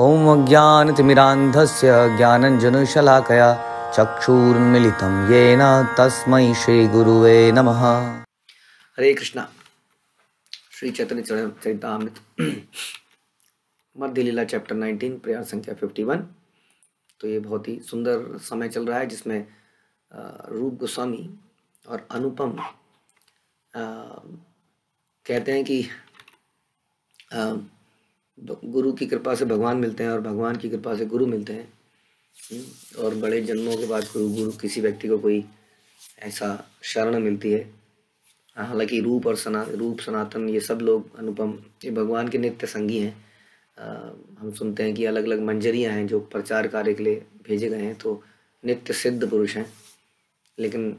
ओम ॐ अज्ञानतिमिरान्धस्य ज्ञानञ्जनशलाकया चक्षुर्मिलितं येन तस्मै श्रीगुरुवे नम हरे कृष्णा श्री चैतन्य चरिता मध्य लीला चैप्टर 19 प्रयास संख्या 51 तो ये बहुत ही सुंदर समय चल रहा है जिसमें रूप गोस्वामी और अनुपम आ, कहते हैं कि आ, गुरु की कृपा से भगवान मिलते हैं और भगवान की कृपा से गुरु मिलते हैं हम्म, और बड़े जन्मों के बाद गुरु गुरु किसी व्यक्ति को कोई ऐसा शरण मिलती है हाँ, हालांकि रूप और सना रूप सनातन ये सब लोग अनुपम ये भगवान के नित्य संगी हैं हम सुनते हैं कि अलग अलग मंजरियाँ हैं जो प्रचार कार्य के लिए भेजे गए हैं तो नित्य सिद्ध पुरुष हैं लेकिन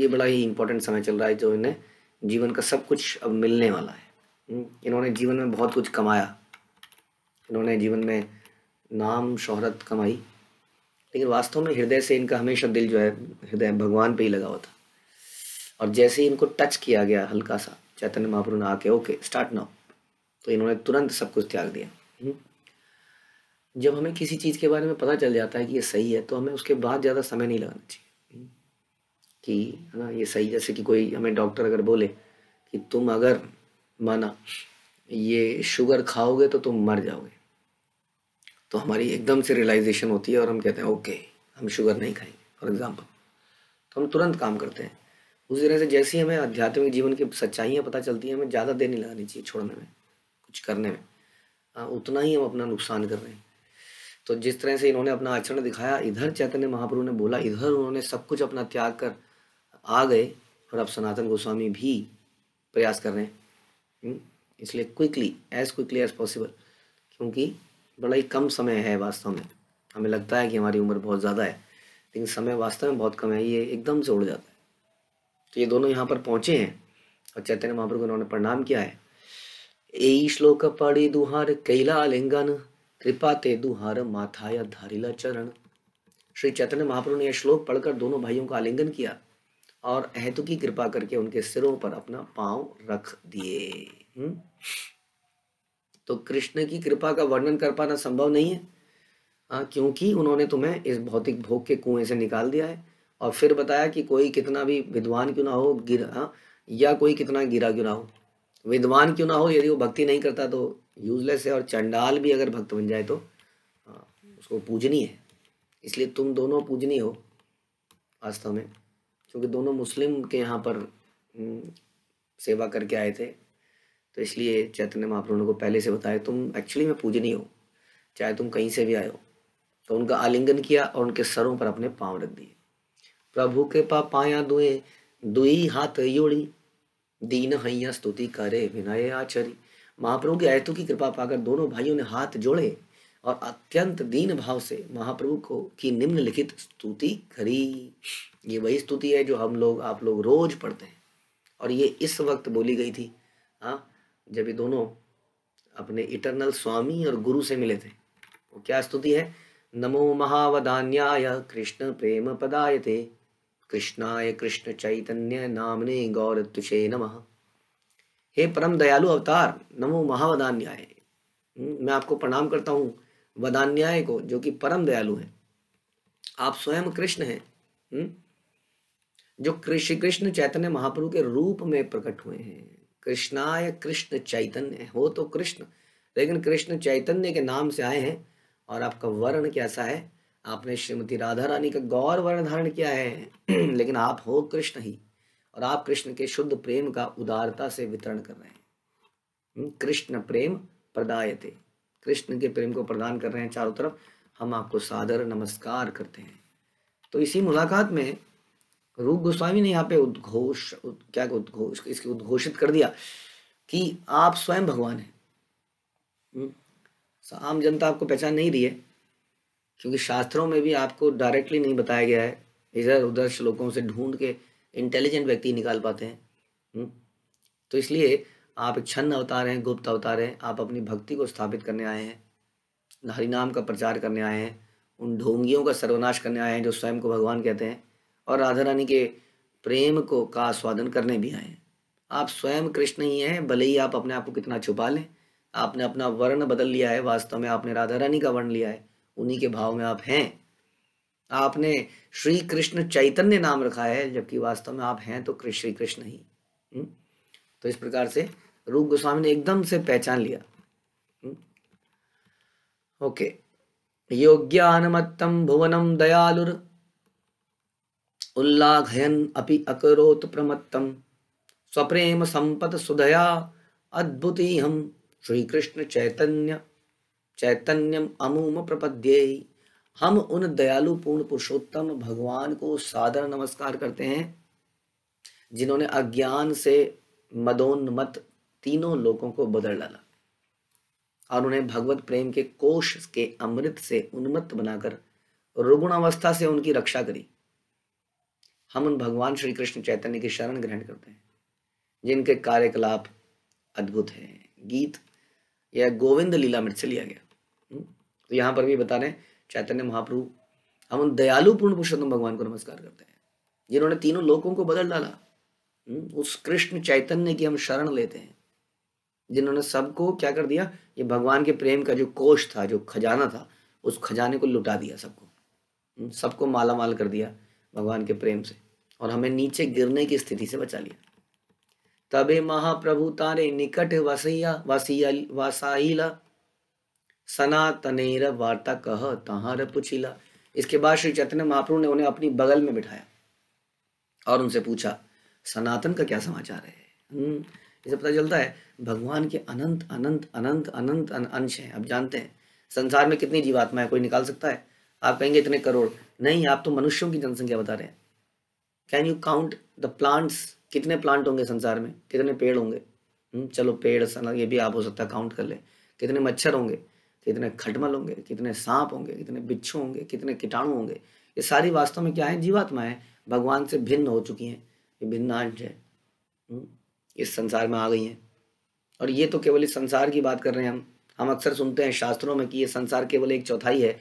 ये बड़ा ही इम्पोर्टेंट समय चल रहा है जो इन्हें जीवन का सब कुछ अब मिलने वाला है हम्म, इन्होंने जीवन में बहुत कुछ कमाया इन्होंने जीवन में नाम शोहरत कमाई लेकिन वास्तव में हृदय से इनका हमेशा दिल जो है हृदय भगवान पे ही लगा हुआ था और जैसे ही इनको टच किया गया हल्का सा चैतन्य महाप्रभु ने आके ओके स्टार्ट नाउ तो इन्होंने तुरंत सब कुछ त्याग दिया हम्म। जब हमें किसी चीज़ के बारे में पता चल जाता है कि ये सही है तो हमें उसके बाद ज़्यादा समय नहीं लगाना चाहिए हम्म। कि है ना ये सही जैसे कि कोई हमें डॉक्टर अगर बोले कि तुम अगर माना ये शुगर खाओगे तो तुम मर जाओगे तो हमारी एकदम से रियलाइजेशन होती है और हम कहते हैं ओके हम शुगर नहीं खाएंगे फॉर एग्ज़ाम्पल तो हम तुरंत काम करते हैं उस तरह से जैसे ही हमें आध्यात्मिक जीवन की सच्चाइयाँ पता चलती हैं हमें ज़्यादा देर नहीं लगानी चाहिए छोड़ने में कुछ करने में आ, हाँ, उतना ही हम अपना नुकसान कर रहे हैं तो जिस तरह से इन्होंने अपना आचरण दिखाया इधर चैतन्य महाप्रभु ने बोला इधर उन्होंने सब कुछ अपना त्याग कर आ गए और अब सनातन गोस्वामी भी प्रयास कर रहे हैं हम्म, इसलिए quickly as quickly as possible क्योंकि बड़ा ही कम समय है वास्तव में हमें लगता है कि हमारी उम्र बहुत ज़्यादा है लेकिन समय वास्तव में बहुत कम है ये एकदम से उड़ जाता है तो ये दोनों यहाँ पर पहुँचे हैं और चैतन्य महाप्रभु को उन्होंने प्रणाम किया है ए श्लोक पड़ी दुहार कैला लिंगन कृपा ते दुहार माथा या धारिला चरण श्री चैतन्य महाप्रभु ने यह श्लोक पढ़कर दोनों भाइयों का आलिंगन किया और हेतु की कृपा करके उनके सिरों पर अपना पांव रख दिए हम्म। तो कृष्ण की कृपा का वर्णन कर पाना संभव नहीं है हाँ क्योंकि उन्होंने तुम्हें इस भौतिक भोग के कुएं से निकाल दिया है और फिर बताया कि कोई कितना भी विद्वान क्यों ना हो गिरा हाँ, या कोई कितना गिरा क्यों ना हो विद्वान क्यों ना हो यदि वो भक्ति नहीं करता तो यूजलेस है और चंडाल भी अगर भक्त बन जाए तो हाँ, उसको पूजनी है इसलिए तुम दोनों पूजनी हो वास्तव में क्योंकि दोनों मुस्लिम के यहाँ पर हम्म, सेवा करके आए थे तो इसलिए चैतन्य महाप्रभु ने को पहले से बताया तुम एक्चुअली में नहीं हो चाहे तुम कहीं से भी आए हो तो उनका आलिंगन किया और उनके सरों पर अपने पाँव रख दिए प्रभु के पा पाया दुए दुई हाथ योड़ी दीन हैया स्तुति करे विनय आचरी महाप्रभु के आयतों की कृपा पाकर दोनों भाइयों ने हाथ जोड़े और अत्यंत दीन भाव से महाप्रभु को की निम्नलिखित स्तुति करी ये वही स्तुति है जो हम लोग आप लोग रोज पढ़ते हैं और ये इस वक्त बोली गई थी हाँ जब ये दोनों अपने इटरनल स्वामी और गुरु से मिले थे वो क्या स्तुति है नमो महावदान्याय कृष्ण प्रेम पदाय थे कृष्णाय कृष्ण चैतन्य नामने गौर तुषे नम हे परम दयालु अवतार नमो महावदान्याय हम्म, मैं आपको प्रणाम करता हूँ वदान्याय को जो कि परम दयालु है आप स्वयं कृष्ण हैं हम्म, जो कृष्ण कृष्ण चैतन्य महाप्रभु के रूप में प्रकट हुए हैं कृष्णाय कृष्ण चैतन्य हो तो कृष्ण लेकिन कृष्ण चैतन्य के नाम से आए हैं और आपका वर्ण कैसा है आपने श्रीमती राधा रानी का गौर वर्ण धारण किया है लेकिन आप हो कृष्ण ही और आप कृष्ण के शुद्ध प्रेम का उदारता से वितरण कर रहे हैं हम्म, कृष्ण प्रेम प्रदाय थे कृष्ण के प्रेम को प्रदान कर रहे हैं चारों तरफ हम आपको सादर नमस्कार करते हैं तो इसी मुलाकात में रूप गोस्वामी ने यहाँ पे उद्घोष उद, क्या उद्घोष इसके उद्घोषित कर दिया कि आप स्वयं भगवान हैं हम्म। आम जनता आपको पहचान नहीं रही है क्योंकि शास्त्रों में भी आपको डायरेक्टली नहीं बताया गया है इधर उधर श्लोकों से ढूंढ के इंटेलिजेंट व्यक्ति निकाल पाते हैं हम्म। तो इसलिए आप एक छन्न अवतार हैं गुप्त अवतार हैं आप अपनी भक्ति को स्थापित करने आए हैं हरिनाम का प्रचार करने आए हैं उन ढोंगियों का सर्वनाश करने आए हैं जो स्वयं को भगवान कहते हैं और राधा रानी के प्रेम को का स्वादन करने भी आए आप स्वयं कृष्ण ही हैं भले ही आप अपने आप को कितना छुपा लें आपने अपना वर्ण बदल लिया है वास्तव में आपने राधा रानी का वर्ण लिया है उन्हीं के भाव में आप हैं आपने श्री कृष्ण चैतन्य नाम रखा है जबकि वास्तव में आप हैं तो श्री कृष्ण ही हम्म? तो इस प्रकार से रूप गोस्वामी ने एकदम से पहचान लिया हम्म? ओके योग्यानमत्तम भुवनम दयालुर उल्लाघयन अपि अकरोत प्रमत्तम स्वप्रेम संपत सुधया अद्भुति हम श्री कृष्ण चैतन्य चैतन्यम अमूम प्रपद्ये हम उन दयालु पूर्ण पुरुषोत्तम भगवान को सादर नमस्कार करते हैं जिन्होंने अज्ञान से मदोन्मत तीनों लोगों को बदल डाला और उन्हें भगवत प्रेम के कोष के अमृत से उन्मत्त बनाकर रुगुणावस्था से उनकी रक्षा करी हम उन भगवान श्री कृष्ण चैतन्य की शरण ग्रहण करते हैं जिनके कार्यकलाप अद्भुत है गीत यह गोविंद लीला मृत से लिया गया हम्म, तो यहाँ पर भी बता रहे चैतन्य महाप्रभु हम उन दयालु पूर्ण पुरुषोत्तम भगवान को नमस्कार करते हैं जिन्होंने तीनों लोगों को बदल डाला हम्म, उस कृष्ण चैतन्य की हम शरण लेते हैं जिन्होंने सबको क्या कर दिया ये भगवान के प्रेम का जो कोष था जो खजाना था उस खजाने को लुटा दिया सबको हम्म, सबको माला माल कर दिया भगवान के प्रेम से और हमें नीचे गिरने की स्थिति से बचा लिया तबे महाप्रभु तारे निकट वसैया वसिया वसाइला सनातनेर वार्ता कह तहार पुछिला इसके बाद श्री चैतन्य महाप्रभु ने उन्हें अपनी बगल में बिठाया और उनसे पूछा सनातन का क्या समाचार है हम्म, इसे पता चलता है भगवान के अनंत अनंत अनंत अनंत अंश हैं आप जानते हैं संसार में कितनी जीवात्मा है कोई निकाल सकता है आप कहेंगे इतने करोड़ नहीं आप तो मनुष्यों की जनसंख्या बता रहे हैं can you count the plants कितने प्लांट होंगे संसार में कितने पेड़ होंगे हम्म, चलो पेड़ सना ये भी आप हो सकता है काउंट कर लें कितने मच्छर होंगे कितने खटमल होंगे कितने सांप होंगे कितने बिच्छू होंगे कितने कीटाणु होंगे ये सारी वास्तव में क्या है जीवात्मा है भगवान से भिन्न हो चुकी हैं ये भिन्न अंश है हम्म, इस संसार में आ गई हैं और ये तो केवल इस संसार की बात कर रहे हैं हम हम अक्सर सुनते हैं शास्त्रों में कि ये संसार केवल एक चौथाई है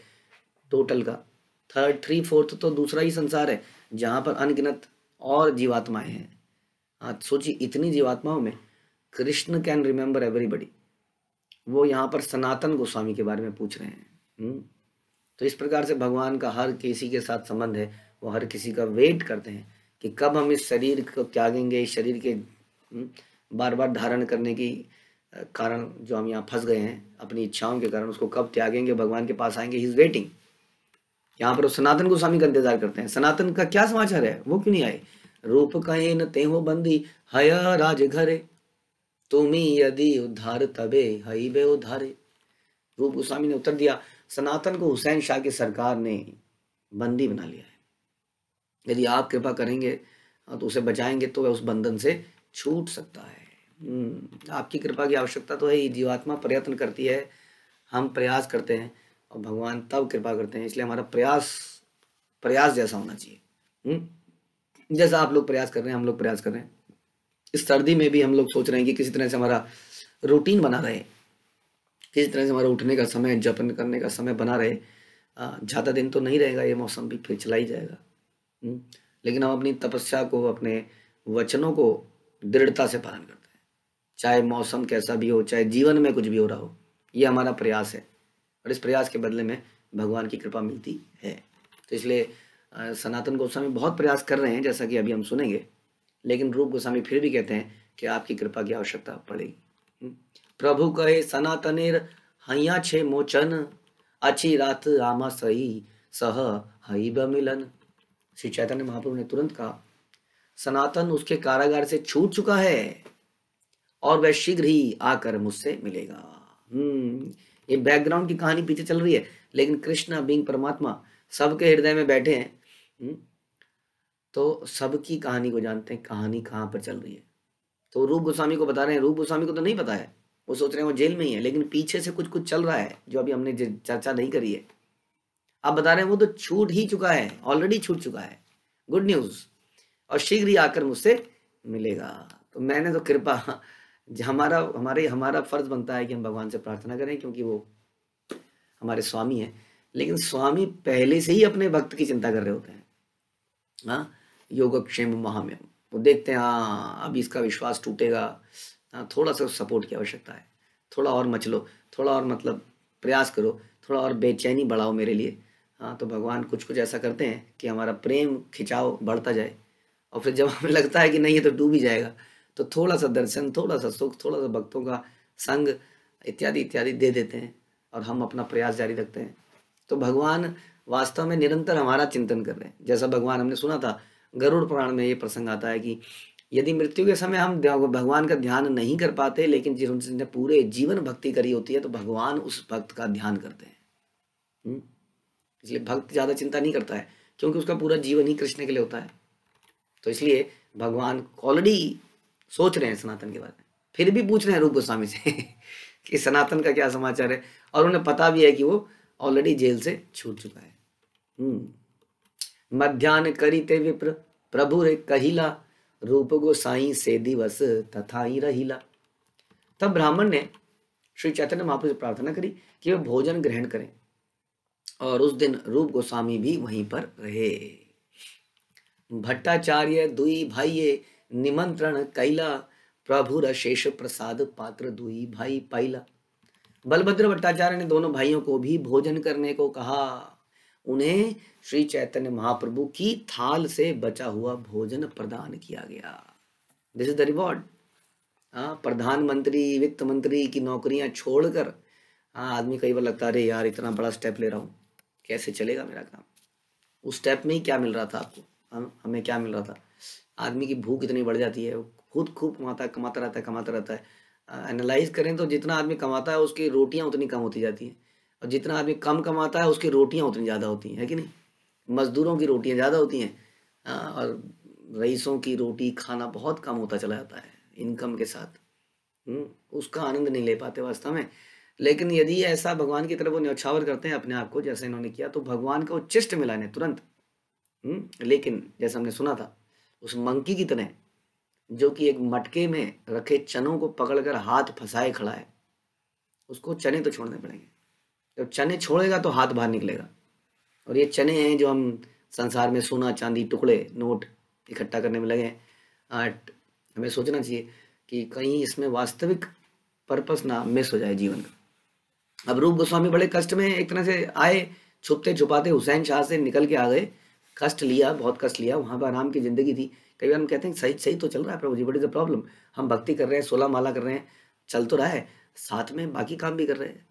टोटल का थर्ड थ्री फोर्थ तो दूसरा ही संसार है जहाँ पर अनगिनत और जीवात्माएं हैं हाँ सोचिए इतनी जीवात्माओं में कृष्ण कैन रिमेम्बर एवरीबडी वो यहाँ पर सनातन गोस्वामी के बारे में पूछ रहे हैं हम्म, तो इस प्रकार से भगवान का हर किसी के साथ संबंध है वो हर किसी का वेट करते हैं कि कब हम इस शरीर को त्यागेंगे इस शरीर के हम्म, बार बार धारण करने की कारण जो हम यहाँ फंस गए हैं अपनी इच्छाओं के कारण उसको कब त्यागेंगे भगवान के पास आएंगे ही इज़ वेटिंग यहाँ पर सनातन गोस्वामी का इंतजार करते हैं सनातन का क्या समाचार है वो क्यों नहीं आए रूप कहे न ते हो बंदी हय राज घरे तुम्ही यदि उद्धार तबे हई बे उधारे रूप गोस्वामी ने उत्तर दिया सनातन को हुसैन शाह की सरकार ने बंदी बना लिया है यदि आप कृपा करेंगे हाँ, तो उसे बचाएंगे तो वह उस बंधन से छूट सकता है हम्म, आपकी कृपा की आवश्यकता तो है ये जीवात्मा प्रयत्न करती है हम प्रयास करते हैं और भगवान तब कृपा करते हैं इसलिए हमारा प्रयास प्रयास जैसा होना चाहिए हम्म? जैसा आप लोग प्रयास कर रहे हैं हम लोग प्रयास कर रहे हैं इस सर्दी में भी हम लोग सोच रहे हैं कि किसी तरह से हमारा रूटीन बना रहे किसी तरह से हमारा उठने का समय जपन करने का समय बना रहे ज़्यादा दिन तो नहीं रहेगा ये मौसम भी फिर चला ही जाएगा हम्म? लेकिन हम अपनी तपस्या को अपने वचनों को दृढ़ता से पालन करते हैं चाहे मौसम कैसा भी हो चाहे जीवन में कुछ भी हो रहा हो ये हमारा प्रयास है और इस प्रयास के बदले में भगवान की कृपा मिलती है तो इसलिए सनातन गोस्वामी बहुत प्रयास कर रहे हैं जैसा कि अभी हम सुनेंगे लेकिन रूप गोस्वामी फिर भी कहते हैं कि आपकी कृपा की आवश्यकता पड़ेगी हम्म। प्रभु कहे सनातनेर हैया छे मोचन अच्छी रात आमा सही सह हई मिलन श्री चैतन्य महाप्रभु ने तुरंत कहा सनातन उसके कारागार से छूट चुका है और वह शीघ्र ही आकर मुझसे मिलेगा हम्म ये बैकग्राउंड की कहानी पीछे चल रही है लेकिन कृष्णा बींग परमात्मा सबके हृदय में बैठे हैं हम्म, तो सबकी कहानी को जानते हैं कहानी कहाँ पर चल रही है तो रूप गोस्वामी को बता रहे हैं रूप गोस्वामी को तो नहीं पता है वो सोच रहे हैं वो जेल में ही है लेकिन पीछे से कुछ कुछ चल रहा है जो अभी हमने चर्चा नहीं करी है आप बता रहे हैं वो तो छूट ही चुका है ऑलरेडी छूट चुका है गुड न्यूज़ और शीघ्र ही आकर मुझसे मिलेगा तो मैंने तो कृपा हमारा हमारे हमारा फ़र्ज़ बनता है कि हम भगवान से प्रार्थना करें क्योंकि वो हमारे स्वामी हैं लेकिन स्वामी पहले से ही अपने भक्त की चिंता कर रहे होते हैं हाँ योगक्षेम महामय वो देखते हैं हाँ अभी इसका विश्वास टूटेगा हाँ थोड़ा सा सपोर्ट की आवश्यकता है थोड़ा और मचलो थोड़ा और मतलब प्रयास करो थोड़ा और बेचैनी बढ़ाओ मेरे लिए हाँ तो भगवान कुछ कुछ ऐसा करते हैं कि हमारा प्रेम खिंचाव बढ़ता जाए और फिर जब हमें लगता है कि नहीं ये तो डूब ही जाएगा तो थोड़ा सा दर्शन थोड़ा सा सुख थोड़ा सा भक्तों का संग इत्यादि इत्यादि दे देते हैं और हम अपना प्रयास जारी रखते हैं तो भगवान वास्तव में निरंतर हमारा चिंतन कर रहे हैं जैसा भगवान हमने सुना था गरुड़ पुराण में ये प्रसंग आता है कि यदि मृत्यु के समय हम भगवान का ध्यान नहीं कर पाते लेकिन जिन्होंने पूरे जीवन भक्ति करी होती है तो भगवान उस भक्त का ध्यान करते हैं इसलिए भक्त ज़्यादा चिंता नहीं करता है क्योंकि उसका पूरा जीवन ही कृष्ण के लिए होता है तो इसलिए भगवान ऑलरेडी सोच रहे हैं सनातन के बारे में फिर भी पूछ रहे हैं रूप गोस्वामी से कि सनातन का क्या समाचार है और उन्हें पता भी है कि वो ऑलरेडी जेल से छूट चुका है हम्म। मध्यान्ह करिते विप्र प्रभु रे कहिला रूप गोसाई से दिवस तथा ही रहिला तब ब्राह्मण ने श्री चैतन्य महापुर से प्रार्थना करी कि वे भोजन ग्रहण करें और उस दिन रूप गोस्वामी भी वहीं पर रहे भट्टाचार्य दुई भाइये निमंत्रण कैला प्रभु रशेष प्रसाद पात्र दुई भाई पाइला बलभद्र भट्टाचार्य ने दोनों भाइयों को भी भोजन करने को कहा उन्हें श्री चैतन्य महाप्रभु की थाल से बचा हुआ भोजन प्रदान किया गया दिस इज द रिवॉर्ड प्रधानमंत्री वित्त मंत्री की नौकरियां छोड़कर हाँ आदमी कई बार लगता है अरे यार इतना बड़ा स्टेप ले रहा हूँ कैसे चलेगा मेरा काम उस स्टेप में ही क्या मिल रहा था आपको हाँ, हमें क्या मिल रहा था आदमी की भूख इतनी बढ़ जाती है खुद खूब कमाता कमाता रहता है कमाता रहता है एनालाइज करें तो जितना आदमी कमाता है उसकी रोटियाँ उतनी कम होती जाती हैं और जितना आदमी कम कमाता है उसकी रोटियाँ उतनी ज़्यादा होती हैं है कि नहीं मज़दूरों की रोटियाँ ज़्यादा होती हैं और रईसों की रोटी खाना बहुत कम होता चला जाता है इनकम के साथ हम्म, उसका आनंद नहीं ले पाते वास्तव में लेकिन यदि ऐसा भगवान की तरफ वो न्यौछावर करते हैं अपने आप को जैसे इन्होंने किया तो भगवान को चिष्ट मिला इन्हें तुरंत हम्म, लेकिन जैसा हमने सुना था उस मंकी की तरह जो कि एक मटके में रखे चनों को पकड़कर हाथ फंसाए खड़ा है उसको चने तो छोड़ने पड़ेंगे जब चने छोड़ेगा तो हाथ बाहर निकलेगा और ये चने हैं जो हम संसार में सोना चांदी टुकड़े नोट इकट्ठा करने में लगे हैं हमें सोचना चाहिए कि कहीं इसमें वास्तविक पर्पस ना मिस हो जाए जीवन का अब रूप गोस्वामी बड़े कष्ट में एक तरह से आए छुपते छुपाते हुसैन शाह से निकल के आ गए कष्ट लिया बहुत कष्ट लिया वहाँ पर आराम की ज़िंदगी थी कई बार हम कहते हैं सही सही तो चल रहा है प्रभु जी बट इज़ द प्रॉब्लम हम भक्ति कर रहे हैं सोलह माला कर रहे हैं चल तो रहा है साथ में बाकी काम भी कर रहे हैं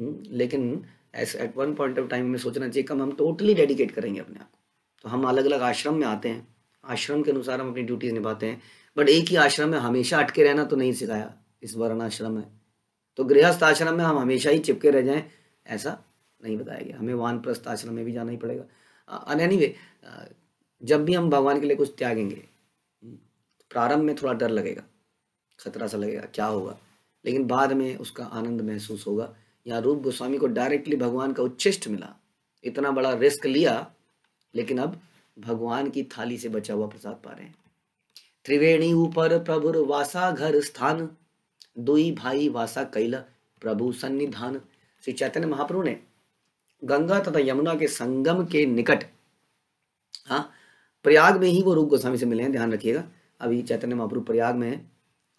हम्म, लेकिन at one point of time हमें सोचना चाहिए कम हम टोटली डेडिकेट करेंगे अपने आप को तो हम अलग अलग आश्रम में आते हैं आश्रम के अनुसार हम अपनी ड्यूटीज़ निभाते हैं बट एक ही आश्रम में हमेशा अटके रहना तो नहीं सिखाया इस आश्रम में तो गृहस्थ आश्रम में हम हमेशा ही चिपके रह जाएं ऐसा नहीं बताया गया हमें वानप्रस्थ आश्रम में भी जाना ही पड़ेगा एनी uh, वे uh, जब भी हम भगवान के लिए कुछ त्यागेंगे प्रारंभ में थोड़ा डर लगेगा खतरा सा लगेगा क्या होगा लेकिन बाद में उसका आनंद महसूस होगा यहाँ रूप गोस्वामी को डायरेक्टली भगवान का उच्छिष्ट मिला इतना बड़ा रिस्क लिया लेकिन अब भगवान की थाली से बचा हुआ प्रसाद पा रहे हैं त्रिवेणी ऊपर प्रभुर वासा घर स्थान दुई भाई वासा कैला प्रभु सन्निधान श्री चैतन्य महाप्रभु ने गंगा तथा यमुना के संगम के निकट हाँ प्रयाग में ही वो रूप गोस्वामी से मिले हैं ध्यान रखिएगा अभी चैतन्य महाप्रभु प्रयाग में है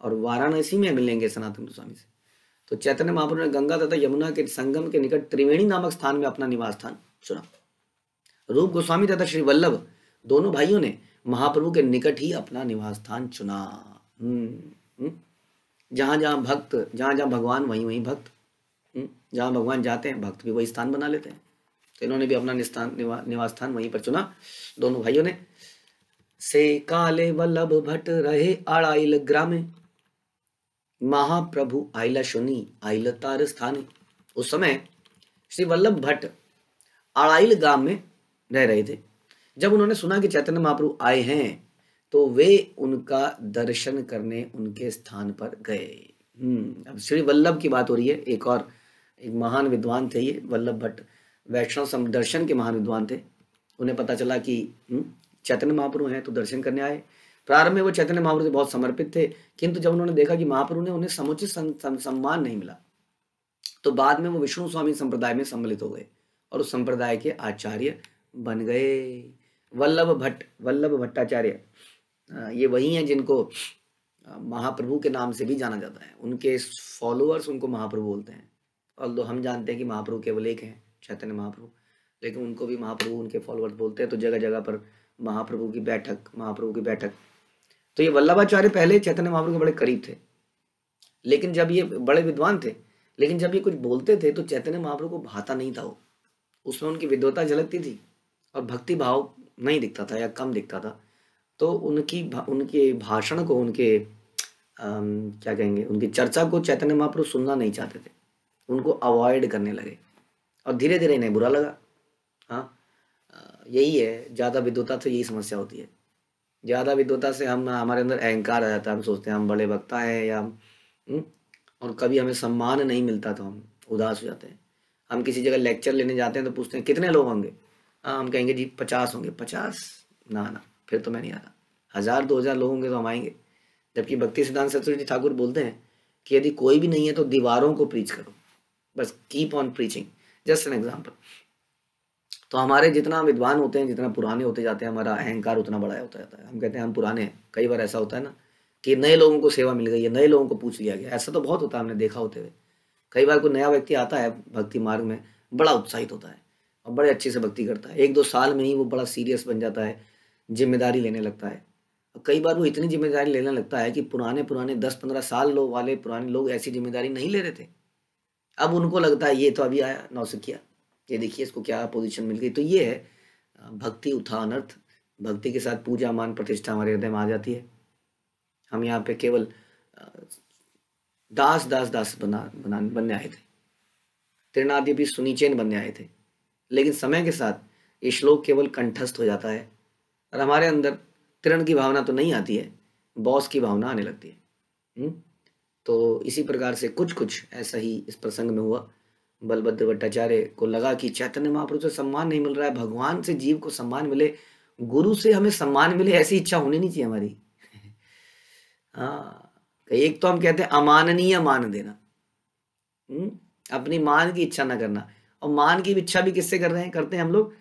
और वाराणसी में मिलेंगे सनातन गोस्वामी से तो चैतन्य महाप्रभु ने गंगा तथा यमुना के संगम के निकट त्रिवेणी नामक स्थान में अपना निवास स्थान चुना रूप गोस्वामी तथा श्री वल्लभ दोनों भाइयों ने महाप्रभु के निकट ही अपना निवास स्थान चुना जहां हम्म, हम्म। जहां भक्त जहां जहां भगवान वहीं वहीं भक्त जहाँ भगवान जाते हैं भक्त भी वही स्थान बना लेते हैं तो इन्होंने भी अपना निस्थान निवा, निवास स्थान वहीं पर चुना दोनों भाइयों ने से काले वल्लभ भट्ट रहे आड़ाइल ग्रामे महाप्रभु आइला शनि आइल तार स्थान उस समय श्री वल्लभ भट्ट आड़ाइल ग्राम में रह रहे थे जब उन्होंने सुना कि चैतन्य महाप्रभु आए हैं तो वे उनका दर्शन करने उनके स्थान पर गए हम्म, अब श्री वल्लभ की बात हो रही है एक और एक महान विद्वान थे ये वल्लभ भट्ट वैष्णव दर्शन के महान विद्वान थे उन्हें पता चला कि हम्म, चैतन्य महाप्रभु हैं तो दर्शन करने आए प्रारंभ में वो चैतन्य महाप्रभु से बहुत समर्पित थे किंतु जब उन्होंने देखा कि महाप्रभु ने उन्हें समुचित सम्मान नहीं मिला तो बाद में वो विष्णु स्वामी संप्रदाय में सम्मिलित हो गए और उस संप्रदाय के आचार्य बन गए वल्लभ भट्ट वल्लभ भट्टाचार्य ये वही हैं जिनको महाप्रभु के नाम से भी जाना जाता है उनके फॉलोअर्स उनको महाप्रभु बोलते हैं और हम जानते हैं कि महाप्रभु केवल एक हैं चैतन्य महाप्रभु लेकिन उनको भी महाप्रभु उनके फॉलोअर्स बोलते हैं तो जगह जगह पर महाप्रभु की बैठक महाप्रभु की बैठक तो ये वल्लभाचार्य पहले चैतन्य महाप्रभु के बड़े करीब थे लेकिन जब ये बड़े विद्वान थे लेकिन जब ये कुछ बोलते थे तो चैतन्य महाप्रभु को भाता नहीं था वो उसमें उनकी विद्वता झलकती थी और भक्ति भाव नहीं दिखता था या कम दिखता था तो उनकी भा, उनके भाषण को उनके आ, क्या कहेंगे उनकी चर्चा को चैतन्य महाप्रभु सुनना नहीं चाहते थे उनको अवॉइड करने लगे और धीरे धीरे इन्हें बुरा लगा हाँ यही है ज़्यादा विद्वता से यही समस्या होती है ज़्यादा विद्वता से हम हमारे अंदर अहंकार आ जाता है हम सोचते हैं हम बड़े वक्ता हैं या हम हम्म, और कभी हमें सम्मान नहीं मिलता तो हम उदास हो जाते हैं हम किसी जगह लेक्चर लेने जाते हैं तो पूछते हैं कितने लोग होंगे हाँ हम कहेंगे जी पचास होंगे पचास ना ना फिर तो मैं नहीं आ रहा हज़ार दो हज़ार लोग होंगे तो हम आएंगे जबकि भक्ति सिद्धांत सरस्वती ठाकुर बोलते हैं कि यदि कोई भी नहीं है तो दीवारों को प्रीच करो बस keep on preaching just an example तो हमारे जितना विद्वान होते हैं जितना पुराने होते जाते हैं हमारा अहंकार उतना बड़ा होता जाता है हम कहते हैं हम पुराने हैं कई बार ऐसा होता है ना कि नए लोगों को सेवा मिल गई है नए लोगों को पूछ लिया गया ऐसा तो बहुत होता है हमने देखा होते हुए कई बार कोई नया व्यक्ति आता है भक्ति मार्ग में बड़ा उत्साहित होता है और बड़े अच्छे से भक्ति करता है एक दो साल में ही वो बड़ा सीरियस बन जाता है जिम्मेदारी लेने लगता है कई बार वो इतनी जिम्मेदारी लेने लगता है कि पुराने पुराने दस पंद्रह साल लोग वाले पुराने लोग ऐसी जिम्मेदारी नहीं ले रहे थे अब उनको लगता है ये तो अभी आया नौसिकिया ये देखिए इसको क्या पोजीशन मिल गई तो ये है भक्ति उत्थान अर्थ भक्ति के साथ पूजा मान प्रतिष्ठा हमारे हृदय में आ जाती है हम यहाँ पे केवल दास दास दास बना बना बनने आए थे त्रिनादि भी सुनिचैन बनने आए थे लेकिन समय के साथ ये श्लोक केवल कंठस्थ हो जाता है और हमारे अंदर तिरण की भावना तो नहीं आती है बॉस की भावना आने लगती है हुँ? तो इसी प्रकार से कुछ कुछ ऐसा ही इस प्रसंग में हुआ बलभद्र भट्टाचार्य को लगा कि चैतन्य महाप्रभु से सम्मान नहीं मिल रहा है भगवान से जीव को सम्मान मिले गुरु से हमें सम्मान मिले ऐसी इच्छा होनी नहीं चाहिए हमारी हाँ एक तो हम कहते हैं अमाननीय मान देना हुँ? हम्म, अपनी मान की इच्छा ना करना और मान की इच्छा भी किससे कर रहे हैं करते हैं हम लोग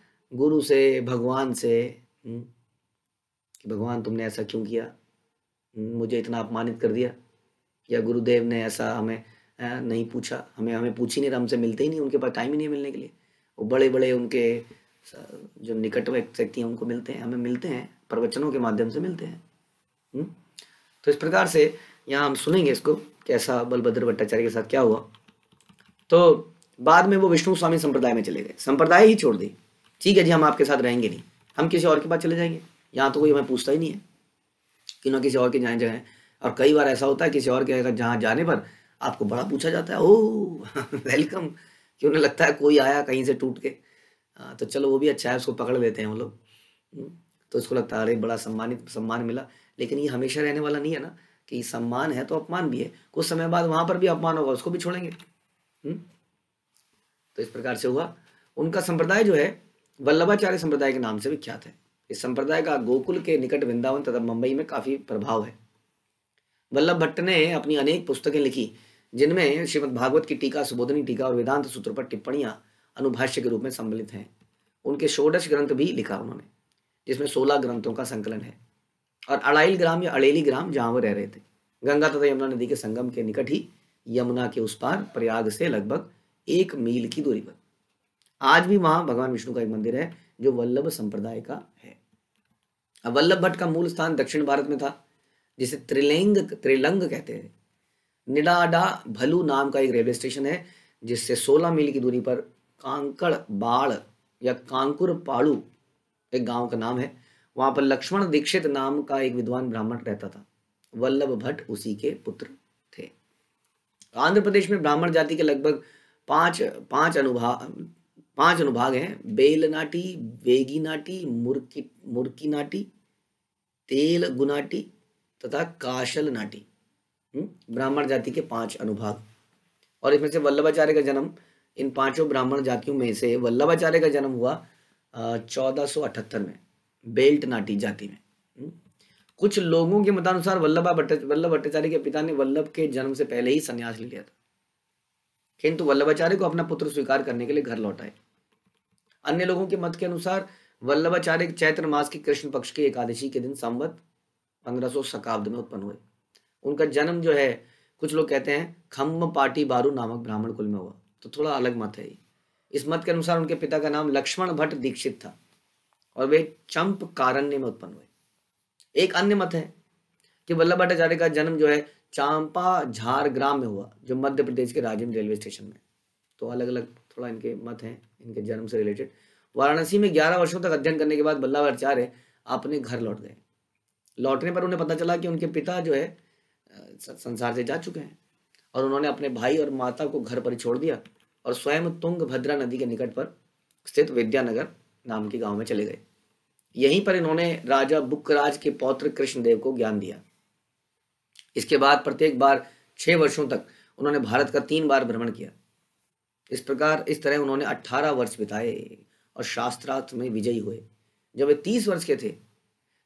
गुरु से भगवान से हम्म, कि भगवान तुमने ऐसा क्यों किया हम्म, मुझे इतना अपमानित कर दिया या गुरुदेव ने ऐसा हमें नहीं पूछा हमें हमें पूछ ही नहीं रहा हमसे मिलते ही नहीं उनके पास टाइम ही नहीं मिलने के लिए वो बड़े बड़े उनके जो निकट व्यक्ति हैं उनको मिलते हैं हमें मिलते हैं प्रवचनों के माध्यम से मिलते हैं तो इस प्रकार से यहाँ हम सुनेंगे इसको कैसा बलभद्र भट्टाचार्य के साथ क्या हुआ तो बाद में वो विष्णु स्वामी संप्रदाय में चले गए संप्रदाय ही छोड़ दी ठीक है जी हम आपके साथ रहेंगे नहीं हम किसी और के पास चले जाएंगे यहाँ तो कोई हमें पूछता ही नहीं है कि ना किसी और के जाए जाए और कई बार ऐसा होता है किसी और के अगर जहाँ जाने पर आपको बड़ा पूछा जाता है ओह वेलकम कि उन्हें लगता है कोई आया कहीं से टूट के तो चलो वो भी अच्छा है उसको पकड़ लेते हैं वो लोग हम्म, तो उसको लगता है अरे बड़ा सम्मानित सम्मान मिला लेकिन ये हमेशा रहने वाला नहीं है ना कि सम्मान है तो अपमान भी है कुछ समय बाद वहाँ पर भी अपमान होगा उसको भी छोड़ेंगे हम्म, तो इस प्रकार से हुआ उनका संप्रदाय जो है वल्लभाचार्य संप्रदाय के नाम से विख्यात है इस संप्रदाय का गोकुल के निकट वृंदावन तथा मुंबई में काफ़ी प्रभाव है वल्लभ भट्ट ने अपनी अनेक पुस्तकें लिखी जिनमें श्रीमद् भागवत की टीका सुबोधनी टीका और वेदांत सूत्र पर टिप्पणियां अनुभाष्य के रूप में सम्मिलित हैं उनके षोडश ग्रंथ भी लिखा उन्होंने जिसमें सोलह ग्रंथों का संकलन है और अड़ाइल ग्राम या अड़ेली ग्राम जहाँ वो रह रहे थे गंगा तथा यमुना नदी के संगम के निकट ही यमुना के उस पार प्रयाग से लगभग एक मील की दूरी पर आज भी वहाँ भगवान विष्णु का एक मंदिर है जो वल्लभ संप्रदाय का है वल्लभ भट्ट का मूल स्थान दक्षिण भारत में था जिसे त्रिलिंग त्रिलंग कहते हैं निडाडा भलू नाम का एक रेलवे स्टेशन है जिससे 16 मील की दूरी पर कांकड़ बाड़ या कांकुर पाड़ू एक गांव का नाम है वहां पर लक्ष्मण दीक्षित नाम का एक विद्वान ब्राह्मण रहता था वल्लभ भट्ट उसी के पुत्र थे आंध्र प्रदेश में ब्राह्मण जाति के लगभग पांच पांच अनुभाग पांच अनुभाग हैं बेलनाटी वेगीनाटी मुर्की तेल तेलगुनाटी तथा काशल नाटी हम्म, ब्राह्मण जाति के पांच अनुभाग और इसमें से वल्लभाचार्य का जन्म इन पांचों ब्राह्मण जातियों में से वल्लभाचार्य का जन्म हुआ चौदह में बेल्ट नाटी जाति में हम्म। कुछ लोगों के मतानुसार वल्लभा वल्लभ भट्टाचार्य के पिता ने वल्लभ के जन्म से पहले ही संन्यास ले लिया था किंतु वल्लभाचार्य को अपना पुत्र स्वीकार करने के लिए घर लौटाए अन्य लोगों के मत के अनुसार वल्लभाचार्य चैत्र मास के कृष्ण पक्ष की एकादशी के दिन संवत पंद्रह शताब्द में उत्पन्न हुए उनका जन्म जो है कुछ लोग कहते हैं खम्भ पाटी बारू नामक ब्राह्मण कुल में हुआ तो थोड़ा अलग मत है इस मत के अनुसार उनके पिता का नाम लक्ष्मण भट्ट दीक्षित था और वे चंप कारण्य में उत्पन्न हुए एक अन्य मत है कि वल्लभ भट्टाचार्य का जन्म जो है चांपा झारग्राम में हुआ जो मध्य प्रदेश के राजिम रेलवे स्टेशन में तो अलग अलग थोड़ा इनके मत हैं इनके जन्म से रिलेटेड वाराणसी में ग्यारह वर्षों तक अध्ययन करने के बाद आचार्य अपने घर लौट गए लौटने पर उन्हें पता चला कि उनके पिता जो है संसार से जा चुके हैं और उन्होंने अपने भाई और माता को घर पर छोड़ दिया और स्वयं तुंग भद्रा नदी के निकट पर स्थित विद्यानगर नाम के गांव में चले गए यहीं पर इन्होंने राजा बुकराज के पौत्र कृष्णदेव को ज्ञान दिया इसके बाद प्रत्येक बार छह वर्षों तक उन्होंने भारत का तीन बार भ्रमण किया इस प्रकार इस तरह उन्होंने अट्ठारह वर्ष बिताए और शास्त्रार्थ में विजयी हुए जब वे तीस वर्ष के थे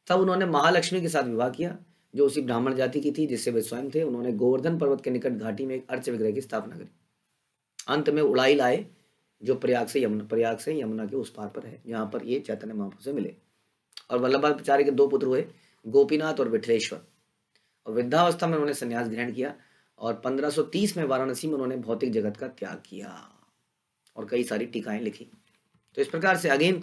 तब उन्होंने महालक्ष्मी के साथ विवाह किया जो उसी ब्राह्मण जाति की थी जिससे वे स्वयं थे उन्होंने गोवर्धन पर्वत के निकट घाटी में एक अर्च विग्रह की स्थापना करी अंत में उड़ाई लाए जो प्रयाग से यमुना प्रयाग से यमुना के उस पार पर है जहाँ पर ये चैतन्य महापुर से मिले और वल्लभ वल्लभाचार्य के दो पुत्र हुए गोपीनाथ और विठलेश्वर और वृद्धावस्था में उन्होंने संन्यास ग्रहण किया और 1530 में वाराणसी में उन्होंने भौतिक जगत का त्याग किया और कई सारी टीकाएं लिखी तो इस प्रकार से अगेन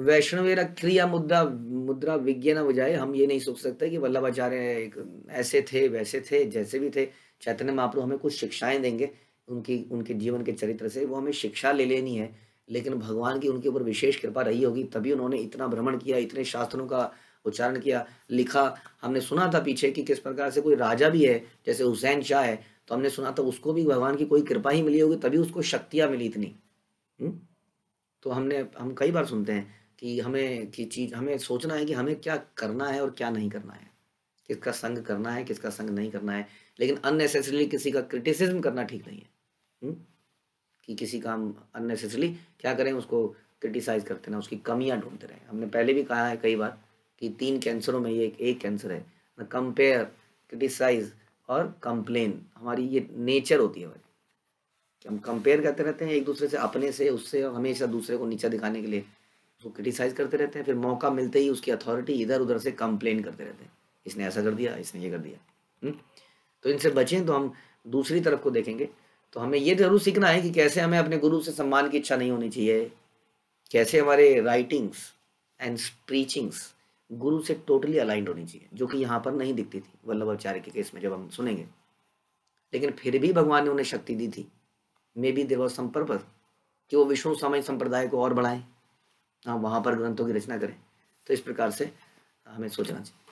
वैष्णवेरा क्रिया मुद्रा मुद्रा विज्ञान बजाय हम ये नहीं सोच सकते कि आचार्य एक ऐसे थे वैसे थे जैसे भी थे चैतन्य महाप्रभु हमें कुछ शिक्षाएं देंगे उनकी उनके जीवन के चरित्र से वो हमें शिक्षा ले लेनी है लेकिन भगवान की उनके ऊपर विशेष कृपा रही होगी तभी उन्होंने इतना भ्रमण किया इतने शास्त्रों का उच्चारण किया लिखा हमने सुना था पीछे कि किस प्रकार से कोई राजा भी है जैसे हुसैन शाह है तो हमने सुना था उसको भी भगवान की कोई कृपा ही मिली होगी तभी उसको शक्तियाँ मिली इतनी हुँ? हम्म? तो हमने हम कई बार सुनते हैं कि हमें कि चीज़ हमें सोचना है कि हमें क्या करना है और क्या नहीं करना है किसका संग करना है किसका संग नहीं करना है लेकिन अननेसेसरी किसी का क्रिटिसिज्म करना ठीक नहीं है कि किसी का हम अननेसेसरी क्या करें उसको क्रिटिसाइज़ करते ना उसकी कमियाँ ढूंढते रहें हमने पहले भी कहा है कई बार कि तीन कैंसरों में ये एक, एक कैंसर है कंपेयर क्रिटिसाइज और कंप्लेन हमारी ये नेचर होती है हमारी कि हम कंपेयर करते रहते हैं एक दूसरे से अपने से उससे और हमेशा दूसरे को नीचा दिखाने के लिए तो क्रिटिसाइज करते रहते हैं फिर मौका मिलते ही उसकी अथॉरिटी इधर उधर से कंप्लेन करते रहते हैं इसने ऐसा कर दिया इसने ये कर दिया हम्म? तो इनसे बचें तो हम दूसरी तरफ को देखेंगे तो हमें ये जरूर सीखना है कि कैसे हमें अपने गुरु से सम्मान की इच्छा नहीं होनी चाहिए कैसे हमारे राइटिंग्स एंड स्पीचिंग्स गुरु से टोटली अलाइंड होनी चाहिए जो कि यहाँ पर नहीं दिखती थी वल्लभाचार्य के केस में जब हम सुनेंगे लेकिन फिर भी भगवान ने उन्हें शक्ति दी थी मे बी देर संपर्क कि वो विष्णु समय संप्रदाय को और बढ़ाएं आप वहां पर ग्रंथों की रचना करें तो इस प्रकार से हमें सोचना चाहिए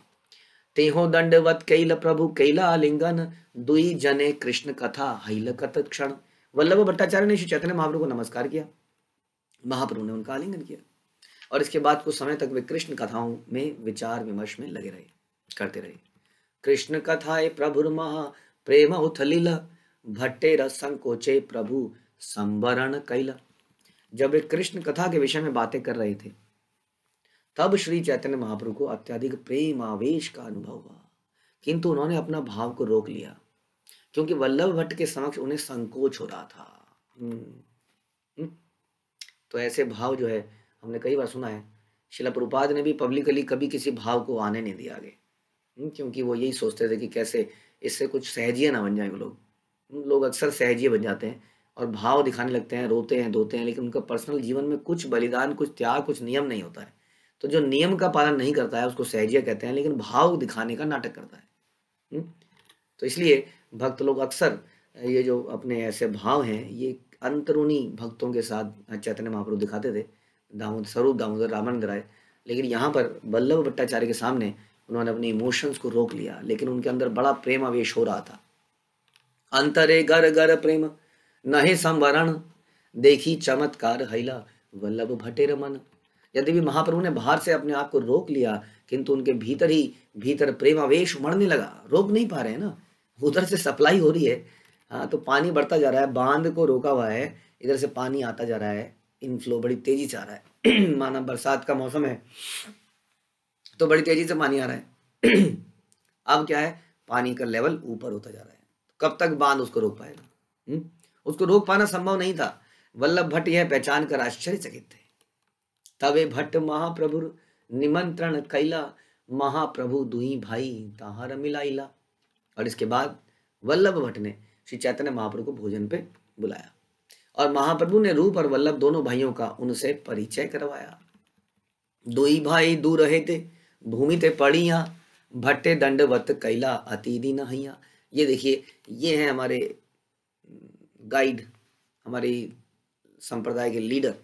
तेहो दंडवत कैल प्रभु कैला लिंगन दुई जने कृष्ण कथा हिल कत क्षण वल्लभ भट्टाचार्य ने श्री चैतन्य महाप्रभु को नमस्कार किया महाप्रभु ने उनका आलिंगन किया और इसके बाद कुछ समय तक वे कृष्ण कथाओं में विचार विमर्श में लगे रहे करते रहे कृष्ण कथाए प्रभु महा प्रेम उथलिल भट्टे संकोचे प्रभु संबरण कैला जब वे कृष्ण कथा के विषय में बातें कर रहे थे तब श्री चैतन्य महाप्रभु को अत्यधिक प्रेम आवेश का अनुभव हुआ किंतु उन्होंने अपना भाव को रोक लिया क्योंकि वल्लभ भट्ट के समक्ष उन्हें संकोच हो रहा था हम्म, हम्म। तो ऐसे भाव जो है हमने कई बार सुना है शिला प्रपाद ने भी पब्लिकली कभी किसी भाव को आने नहीं दिया आगे हम्म, क्योंकि वो यही सोचते थे कि कैसे इससे कुछ सहजिए ना बन जाए लोग लोग अक्सर सहजिए बन जाते हैं और भाव दिखाने लगते हैं रोते हैं धोते हैं लेकिन उनका पर्सनल जीवन में कुछ बलिदान कुछ त्याग कुछ नियम नहीं होता है तो जो नियम का पालन नहीं करता है उसको सहजिया कहते हैं लेकिन भाव दिखाने का नाटक करता है तो इसलिए भक्त लोग अक्सर ये जो अपने ऐसे भाव हैं ये अंतरूनी भक्तों के साथ चैतन्य महाप्रभु दिखाते थे दामोदर स्वरूप दामोदर रामानंद राय लेकिन यहाँ पर बल्लभ भट्टाचार्य के सामने उन्होंने अपने इमोशंस को रोक लिया लेकिन उनके अंदर बड़ा प्रेम आवेश हो रहा था अंतरे गर गर प्रेम नहीं संवरण देखी चमत्कार हैला वल्लभ भटे रमन यदि भी महाप्रभु ने बाहर से अपने आप को रोक लिया किंतु उनके भीतर ही भीतर प्रेमावेश मरने लगा रोक नहीं पा रहे हैं ना उधर से सप्लाई हो रही है हाँ तो पानी बढ़ता जा रहा है बांध को रोका हुआ है इधर से पानी आता जा रहा है इनफ्लो बड़ी तेजी से आ रहा है माना बरसात का मौसम है तो बड़ी तेजी से पानी आ रहा है अब क्या है पानी का लेवल ऊपर होता जा रहा है कब तक बांध उसको रोक पाएगा हम्म? उसको रोक पाना संभव नहीं था वल्लभ भट्ट यह पहचान कर आश्चर्यचकित थे तवे भट्ट महाप्रभु निमंत्रण कैला महाप्रभु दुई भाई ताहार मिलाइला और इसके बाद वल्लभ भट्ट ने श्री चैतन्य महाप्रभु को भोजन पे बुलाया और महाप्रभु ने रूप और वल्लभ दोनों भाइयों का उनसे परिचय करवाया दुई भाई दूर रहे थे भूमि ते पड़िया भट्टे दंडवत कैला अतिदी नहिया ये देखिए ये है हमारे गाइड हमारी संप्रदाय के लीडर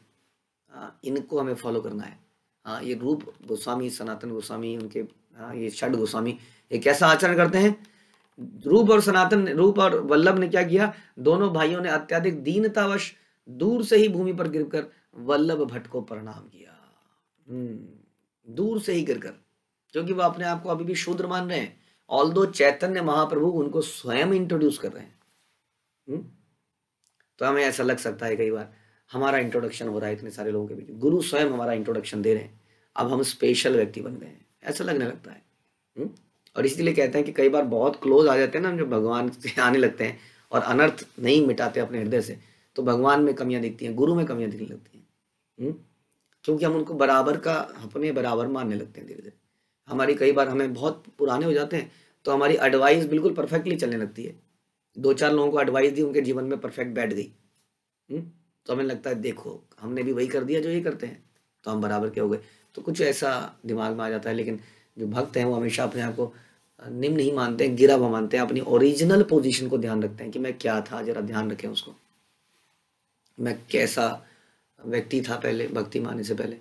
हाँ, इनको हमें फॉलो करना है हाँ ये रूप गोस्वामी सनातन गोस्वामी उनके हाँ ये षड गोस्वामी ये कैसा आचरण करते हैं रूप और सनातन रूप और वल्लभ ने क्या किया दोनों भाइयों ने अत्याधिक दीनतावश दूर से ही भूमि पर गिरकर वल्लभ भट्ट को प्रणाम किया हम्म, दूर से ही गिरकर क्योंकि वह अपने आप को अभी भी शूद्र मान रहे हैं ऑल दो चैतन्य महाप्रभु उनको स्वयं इंट्रोड्यूस कर रहे हैं हुँ? हम्म, तो हमें ऐसा लग सकता है कई बार हमारा इंट्रोडक्शन हो रहा है इतने सारे लोगों के बीच गुरु स्वयं हमारा इंट्रोडक्शन दे रहे हैं अब हम स्पेशल व्यक्ति बन गए हैं ऐसा लगने लगता है हम्म? और इसलिए कहते हैं कि कई बार बहुत क्लोज आ जाते हैं ना हम जब भगवान से आने लगते हैं और अनर्थ नहीं मिटाते अपने हृदय से तो भगवान में कमियाँ दिखती हैं गुरु में कमियाँ दिखने लगती हैं हम्म? क्योंकि हम उनको बराबर का अपने बराबर मानने लगते हैं धीरे धीरे हमारी कई बार हमें बहुत पुराने हो जाते हैं तो हमारी एडवाइस बिल्कुल परफेक्टली चलने लगती है दो चार लोगों को एडवाइस दी उनके जीवन में परफेक्ट बैठ गई हम्म? तो हमें लगता है देखो हमने भी वही कर दिया जो ये करते हैं तो हम बराबर के हो गए तो कुछ ऐसा दिमाग में आ जाता है लेकिन जो भक्त हैं वो हमेशा अपने आप को निम्न नहीं मानते हैं गिरा हुआ मानते हैं अपनी ओरिजिनल पोजीशन को ध्यान रखते हैं कि मैं क्या था जरा ध्यान रखें उसको मैं कैसा व्यक्ति था पहले भक्ति माने से पहले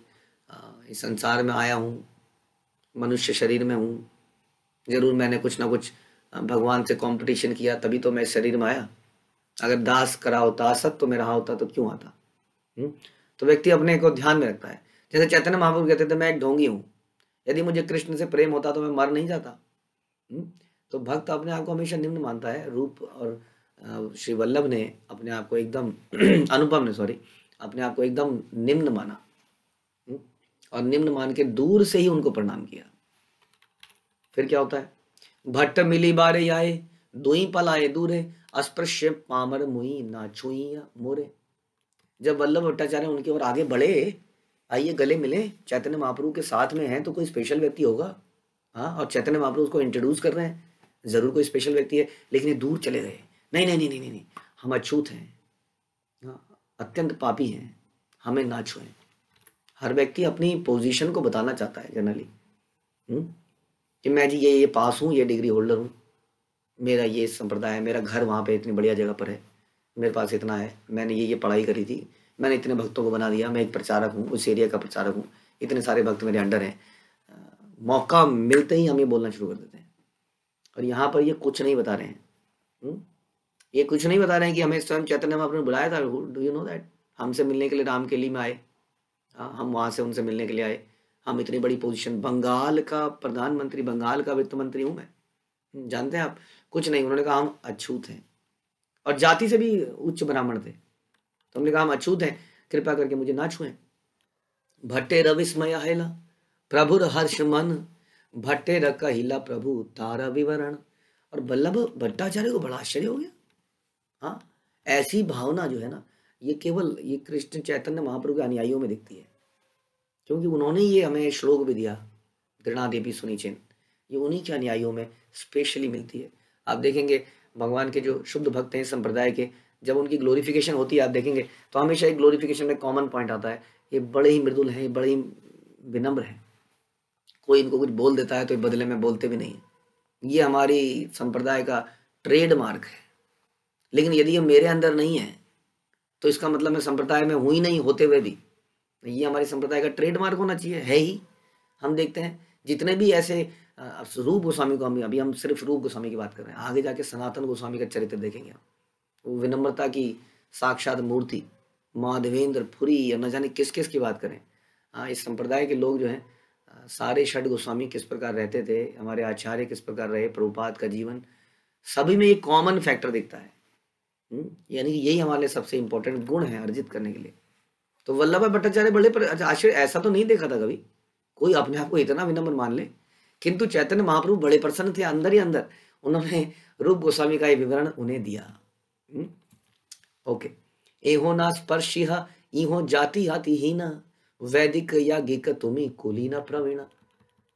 इस संसार में आया हूँ मनुष्य शरीर में हूँ ज़रूर मैंने कुछ ना कुछ भगवान से कंपटीशन किया तभी तो मैं शरीर में आया अगर दास करा होता असत तो रहा होता तो क्यों आता हम्म? तो व्यक्ति अपने को ध्यान में रखता है जैसे चैतन्य महापुरुष कहते थे मैं एक ढोंगी हूँ यदि मुझे कृष्ण से प्रेम होता तो मैं मर नहीं जाता हम्म? तो भक्त अपने आप को हमेशा निम्न मानता है रूप और श्री वल्लभ ने अपने आप को एकदम अनुपम ने सॉरी अपने आप को एकदम निम्न माना हम्म? और निम्न मान के दूर से ही उनको प्रणाम किया फिर क्या होता है भट्ट मिली बारे आए दुई पलाए दूरे अस्पृश्य पामर मुई ना छुई मोरे जब वल्लभ भट्टाचार्य उनके और आगे बढ़े आइए गले मिले चैतन्य महाप्रभु के साथ में है तो कोई स्पेशल व्यक्ति होगा हाँ और चैतन्य महाप्रभु उसको इंट्रोड्यूस कर रहे हैं ज़रूर कोई स्पेशल व्यक्ति है लेकिन ये दूर चले गए नहीं नहीं नहीं नहीं नहीं हम अछूत हैं हाँ, अत्यंत पापी हैं हमें ना छुए हर व्यक्ति अपनी पोजीशन को बताना चाहता है जनरली कि मैं जी ये ये पास हूँ ये डिग्री होल्डर हूँ मेरा ये संप्रदाय है मेरा घर वहाँ पे इतनी बढ़िया जगह पर है मेरे पास इतना है मैंने ये ये पढ़ाई करी थी मैंने इतने भक्तों को बना दिया मैं एक प्रचारक हूँ उस एरिया का प्रचारक हूँ इतने सारे भक्त मेरे अंडर हैं मौका मिलते ही हम ये बोलना शुरू कर देते हैं और यहाँ पर ये कुछ नहीं बता रहे हैं हम्म? ये कुछ नहीं बता रहे हैं कि हमें स्वयं चैतन्य में आपने बुलाया था डू यू नो दैट हमसे मिलने के लिए राम के लिए में आए हाँ हम वहाँ से उनसे मिलने के लिए आए हम इतनी बड़ी पोजीशन बंगाल का प्रधानमंत्री बंगाल का वित्त मंत्री हूं मैं जानते हैं आप कुछ नहीं उन्होंने कहा हम अछूत हैं और जाति से भी उच्च ब्राह्मण थे तो हमने कहा हम अछूत हैं कृपा करके मुझे ना छुए भट्टे रविस्मय हेला प्रभुर हर्ष मन भट्टे रिला प्रभु तारा विवरण और वल्लभ भट्टाचार्य को बड़ा आश्चर्य हो गया हाँ ऐसी भावना जो है ना ये केवल ये कृष्ण चैतन्य महाप्रभु के अनुयायियों में दिखती है क्योंकि उन्होंने ये हमें श्लोक भी दिया घृणा देवी सुनिचिन ये उन्हीं के अनुयायियों में स्पेशली मिलती है आप देखेंगे भगवान के जो शुद्ध भक्त हैं संप्रदाय के जब उनकी ग्लोरिफिकेशन होती है आप देखेंगे तो हमेशा एक ग्लोरिफिकेशन में कॉमन पॉइंट आता है ये बड़े ही मृदुल हैं बड़े ही विनम्र हैं कोई इनको कुछ बोल देता है तो ये बदले में बोलते भी नहीं ये हमारी संप्रदाय का ट्रेडमार्क है लेकिन यदि ये मेरे अंदर नहीं है तो इसका मतलब मैं संप्रदाय में हुई नहीं होते हुए भी ये हमारे संप्रदाय का ट्रेडमार्क होना चाहिए है ही हम देखते हैं जितने भी ऐसे रूप गोस्वामी को हम अभी हम सिर्फ रूप गोस्वामी की बात कर रहे हैं आगे जाके सनातन गोस्वामी का चरित्र देखेंगे हम वो विनम्रता की साक्षात मूर्ति माधवेंद्र पुरी या न जाने किस किस की बात करें हाँ इस संप्रदाय के लोग जो हैं सारे षड गोस्वामी किस प्रकार रहते थे हमारे आचार्य किस प्रकार रहे प्रभुपाद का जीवन सभी में ये कॉमन फैक्टर दिखता है हम्म, यानी कि यही हमारे सबसे इम्पोर्टेंट गुण है अर्जित करने के लिए तो वल्लभ भाई भट्टाचार्य बड़े पर अच्छा, आश्चर्य ऐसा तो नहीं देखा था कभी कोई अपने आप को इतना विनम्र मान ले किंतु चैतन्य महाप्रभु बड़े प्रसन्न थे अंदर ही अंदर उन्होंने रूप गोस्वामी का यह विवरण उन्हें दिया हम्म? ओके एहो ना इहो जाति ही वैदिक या गिक तुम्हें कुली न प्रवीण